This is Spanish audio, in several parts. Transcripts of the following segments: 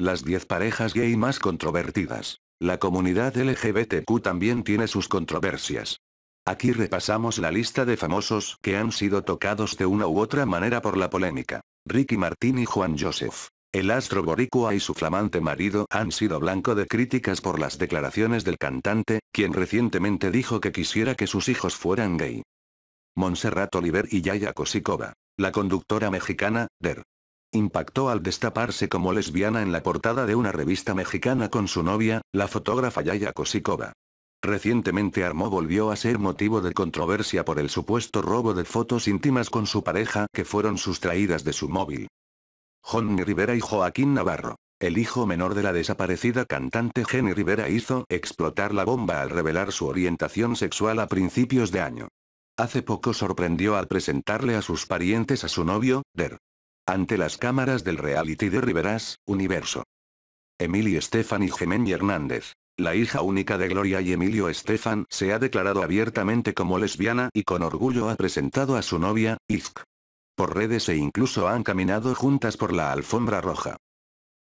Las 10 parejas gay más controvertidas. La comunidad LGBTQ también tiene sus controversias. Aquí repasamos la lista de famosos que han sido tocados de una u otra manera por la polémica. Ricky Martín y Juan Joseph. El astro boricua y su flamante marido han sido blanco de críticas por las declaraciones del cantante, quien recientemente dijo que quisiera que sus hijos fueran gay. Monserrat Oliver y Yaya Kosikova. La conductora mexicana, Der, Impactó al destaparse como lesbiana en la portada de una revista mexicana con su novia, la fotógrafa Yaya Kosikova. Recientemente Armó volvió a ser motivo de controversia por el supuesto robo de fotos íntimas con su pareja que fueron sustraídas de su móvil. Johnny Rivera y Joaquín Navarro. El hijo menor de la desaparecida cantante Jenny Rivera hizo explotar la bomba al revelar su orientación sexual a principios de año. Hace poco sorprendió al presentarle a sus parientes a su novio, Der, ante las cámaras del reality de Riveras, Universo. Emilio Estefan y Gemeni Hernández. La hija única de Gloria y Emilio Estefan se ha declarado abiertamente como lesbiana y con orgullo ha presentado a su novia, Izk. Por redes e incluso han caminado juntas por la alfombra roja.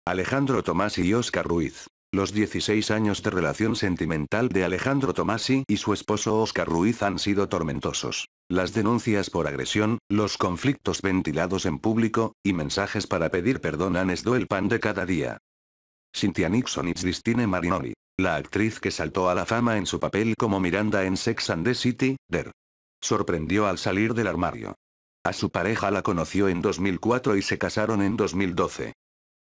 Alejandro Tomás y Oscar Ruiz. Los 16 años de relación sentimental de Alejandro Tomasi y su esposo Oscar Ruiz han sido tormentosos las denuncias por agresión, los conflictos ventilados en público, y mensajes para pedir perdón han esdo el pan de cada día. Cynthia Nixon y Christine Marinoli. La actriz que saltó a la fama en su papel como Miranda en Sex and the City, Der. Sorprendió al salir del armario. A su pareja la conoció en 2004 y se casaron en 2012.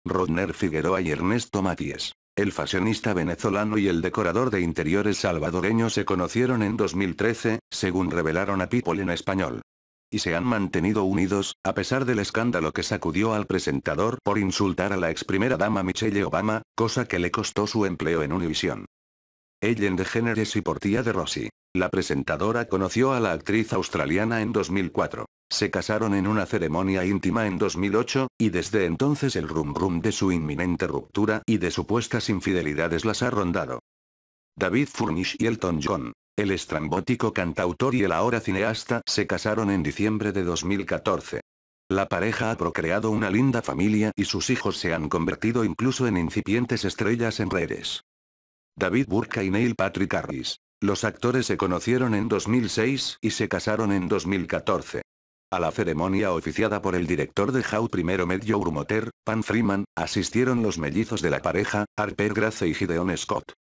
Rodner Figueroa y Ernesto Matías. El fashionista venezolano y el decorador de interiores salvadoreño se conocieron en 2013, según revelaron a People en español. Y se han mantenido unidos, a pesar del escándalo que sacudió al presentador por insultar a la ex primera dama Michelle Obama, cosa que le costó su empleo en Univision. Ellen DeGeneres y por tía de Rossi. La presentadora conoció a la actriz australiana en 2004. Se casaron en una ceremonia íntima en 2008, y desde entonces el rum rum de su inminente ruptura y de supuestas infidelidades las ha rondado. David Furnish y Elton John, el estrambótico cantautor y el ahora cineasta, se casaron en diciembre de 2014. La pareja ha procreado una linda familia y sus hijos se han convertido incluso en incipientes estrellas en redes. David Burke y Neil Patrick Harris, los actores se conocieron en 2006 y se casaron en 2014. A la ceremonia oficiada por el director de How Primero Medio brumoter Pan Freeman, asistieron los mellizos de la pareja, Harper Grace y Gideon Scott.